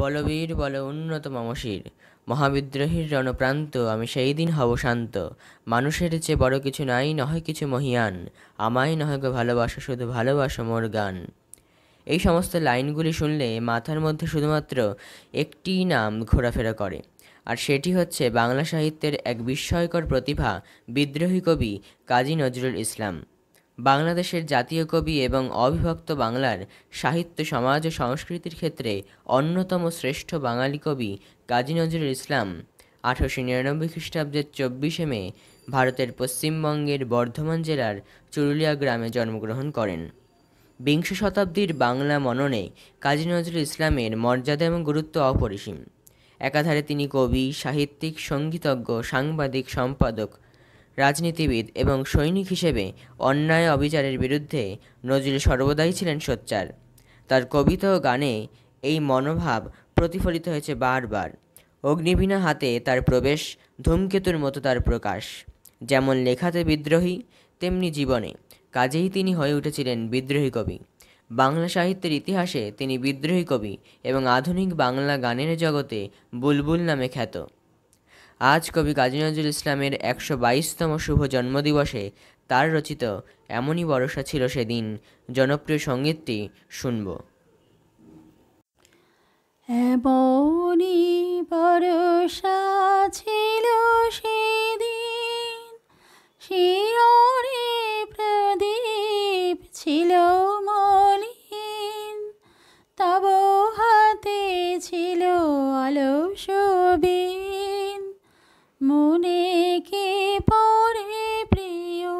বলবীর বল উন্নত মমশির মহাবিদ্রোহীর রণপ্রান্ত আমি সেই দিন হব শান্ত মানুষের চেয়ে বড় কিছু নাই নহে কিছু মহিয়ান আমায় নহে গো ভালোবাসো শুধু ভালোবাসো মোর গান এই সমস্ত লাইনগুলি শুনলে মাথার মধ্যে শুধুমাত্র একটি নাম ঘোরাফেরা করে আর সেটি হচ্ছে বাংলা সাহিত্যের এক বিস্ময়কর প্রতিভা বিদ্রোহী কবি কাজী নজরুল ইসলাম বাংলাদেশের জাতীয় কবি এবং অবিভক্ত বাংলার সাহিত্য সমাজ ও সংস্কৃতির ক্ষেত্রে অন্যতম শ্রেষ্ঠ বাঙালি কবি কাজী নজরুল ইসলাম আঠারোশো নিরানব্বই খ্রিস্টাব্দের চব্বিশে মে ভারতের পশ্চিমবঙ্গের বর্ধমান জেলার চুরুলিয়া গ্রামে জন্মগ্রহণ করেন বিংশ শতাব্দীর বাংলা মননে কাজী নজরুল ইসলামের মর্যাদা এবং গুরুত্ব অপরিসীম একাধারে তিনি কবি সাহিত্যিক সঙ্গীতজ্ঞ সাংবাদিক সম্পাদক রাজনীতিবিদ এবং সৈনিক হিসেবে অন্যায় অবিচারের বিরুদ্ধে নজরুল সর্বদাই ছিলেন সোচ্চার তার কবিতা ও গানে এই মনোভাব প্রতিফলিত হয়েছে বারবার অগ্নিবীণা হাতে তার প্রবেশ ধূমকেতুর মতো তার প্রকাশ যেমন লেখাতে বিদ্রোহী তেমনি জীবনে কাজেই তিনি হয়ে উঠেছিলেন বিদ্রোহী কবি বাংলা সাহিত্যের ইতিহাসে তিনি বিদ্রোহী কবি এবং আধুনিক বাংলা গানের জগতে বুলবুল নামে খ্যাত আজ কবি কাজী নজরুল ইসলামের একশো বাইশতম শুভ জন্মদিবসে তার রচিত এমনই বরসা ছিল সেদিন জনপ্রিয় সঙ্গীতটি শুনব এমনই বরসা ছিল সেদিন প্রদীপ ছিল মনে কি পড়ে প্রিয়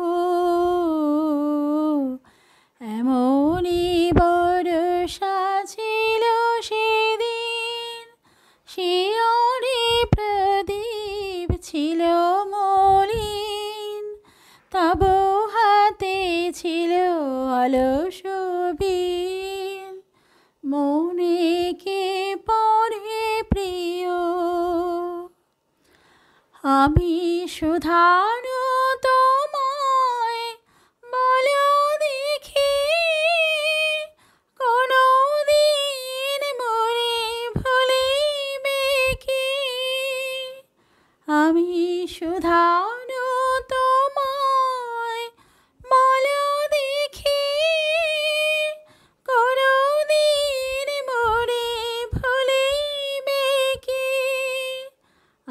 এমনই বড় সাজিল সেদিন শিয়রে প্রদীপ ছিল মলিন তব হাতে ছিল অলস আমি সুধানো তোমায় বলো দেখি কোনো দিন মরে ভুলিবে কি আমি সুধানো তোমায় বলো দেখি কোনো দিন মরে ভুলিবে কি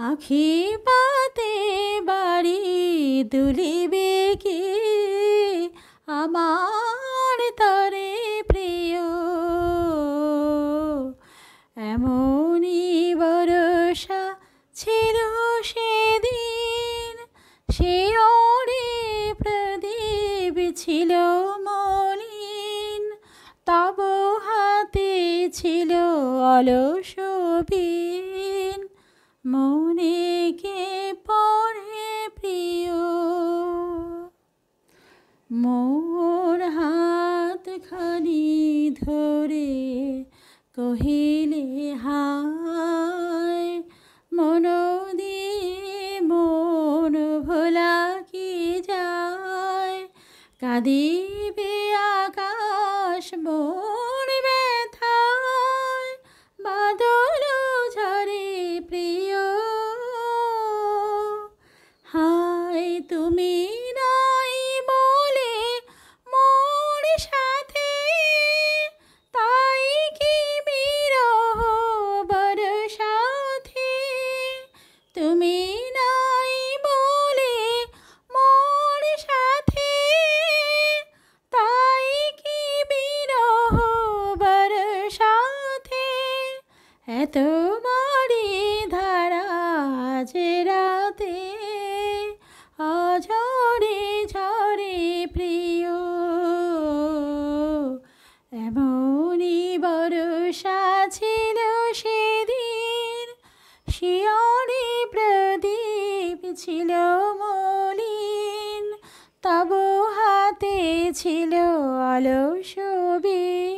আখি পা দুলিবে কি আমার তরে প্রিয় এমনই বরসা ছিল সেদিন সে ওরে প্রদীপ ছিল মলিন তব হাতে ছিল অলসবী মোর হাত খানি ধরে কহিলে হায় মন দি মন ভোলা কি যায় কাঁদিবে এত মারি ধারা যে রাতে অঝরে ঝরে প্রিয় এমনই বরষা ছিল সেদিন শিয়রে প্রদীপ ছিল মলিন তব হাতে ছিল অলসবীর